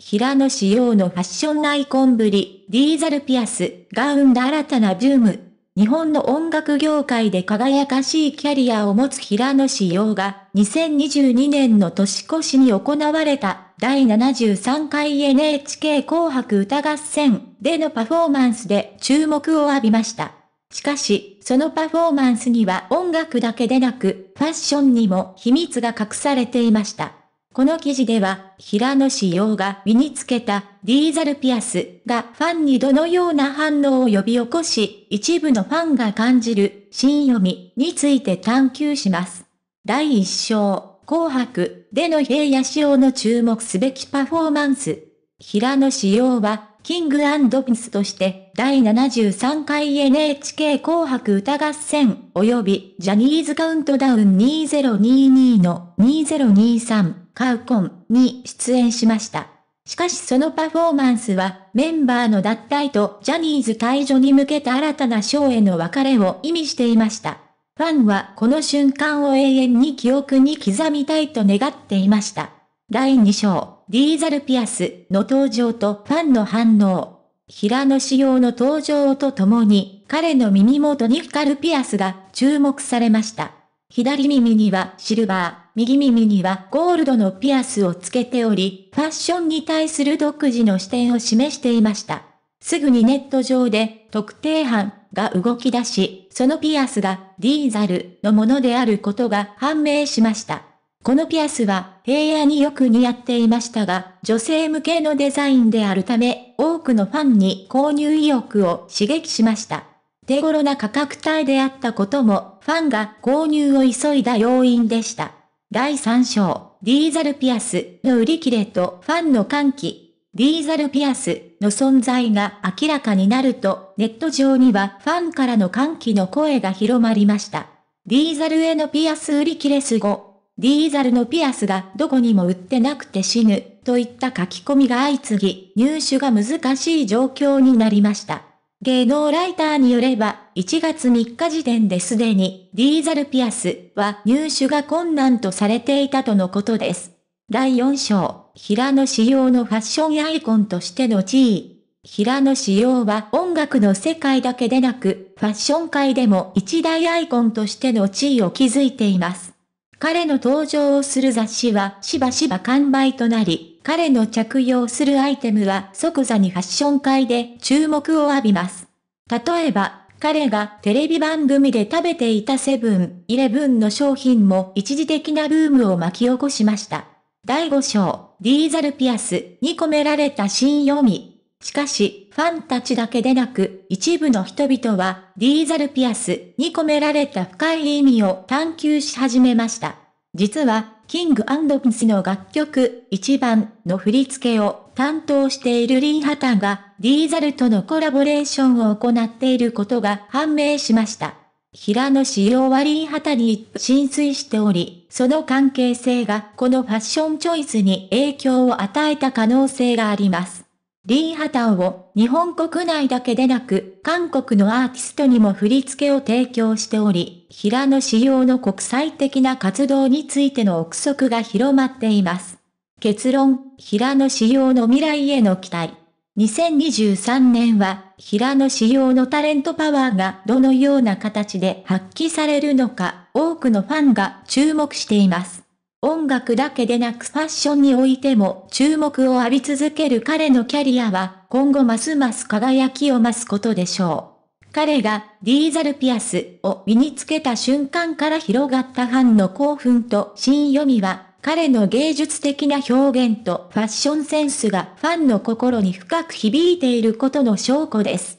平野紫耀のファッションアイコンぶり、ディーザルピアスが生んだ新たなブーム。日本の音楽業界で輝かしいキャリアを持つ平野紫耀が、2022年の年越しに行われた第73回 NHK 紅白歌合戦でのパフォーマンスで注目を浴びました。しかし、そのパフォーマンスには音楽だけでなく、ファッションにも秘密が隠されていました。この記事では、平野紫耀が身につけたディーザルピアスがファンにどのような反応を呼び起こし、一部のファンが感じる新読みについて探求します。第一章、紅白での平野紫耀の注目すべきパフォーマンス。平野紫耀は、キングピスとして、第73回 NHK 紅白歌合戦、及び、ジャニーズカウントダウン2022の2023カウコンに出演しました。しかしそのパフォーマンスはメンバーの脱退とジャニーズ退場に向けた新たなショーへの別れを意味していました。ファンはこの瞬間を永遠に記憶に刻みたいと願っていました。第2章、ディーザルピアスの登場とファンの反応。平野仕様の登場とともに、彼の耳元に光るピアスが注目されました。左耳にはシルバー、右耳にはゴールドのピアスをつけており、ファッションに対する独自の視点を示していました。すぐにネット上で特定班が動き出し、そのピアスがディーザルのものであることが判明しました。このピアスは平野によく似合っていましたが、女性向けのデザインであるため、多くのファンに購入意欲を刺激しました。手頃な価格帯であったことも、ファンが購入を急いだ要因でした。第3章、ディーザルピアスの売り切れとファンの歓喜。ディーザルピアスの存在が明らかになると、ネット上にはファンからの歓喜の声が広まりました。ディーザルへのピアス売り切れす後、ディーザルのピアスがどこにも売ってなくて死ぬ、といった書き込みが相次ぎ、入手が難しい状況になりました。芸能ライターによれば、1月3日時点ですでに、ディーザルピアスは入手が困難とされていたとのことです。第4章、平野仕様のファッションアイコンとしての地位。平野仕様は音楽の世界だけでなく、ファッション界でも一大アイコンとしての地位を築いています。彼の登場をする雑誌はしばしば完売となり、彼の着用するアイテムは即座にファッション界で注目を浴びます。例えば、彼がテレビ番組で食べていたセブン、イレブンの商品も一時的なブームを巻き起こしました。第5章、ディーザルピアスに込められた新読み。しかし、ファンたちだけでなく、一部の人々は、ディーザルピアスに込められた深い意味を探求し始めました。実は、キングアンド・スの楽曲、1番の振り付けを担当しているリーハタンが、ディーザルとのコラボレーションを行っていることが判明しました。平野紫耀はリーハタに浸水しており、その関係性がこのファッションチョイスに影響を与えた可能性があります。リー・ハタオを日本国内だけでなく、韓国のアーティストにも振り付けを提供しており、平野仕様の国際的な活動についての憶測が広まっています。結論、平野仕様の未来への期待。2023年は、平野仕様のタレントパワーがどのような形で発揮されるのか、多くのファンが注目しています。音楽だけでなくファッションにおいても注目を浴び続ける彼のキャリアは今後ますます輝きを増すことでしょう。彼がディーザルピアスを身につけた瞬間から広がったファンの興奮と新読みは、彼の芸術的な表現とファッションセンスがファンの心に深く響いていることの証拠です。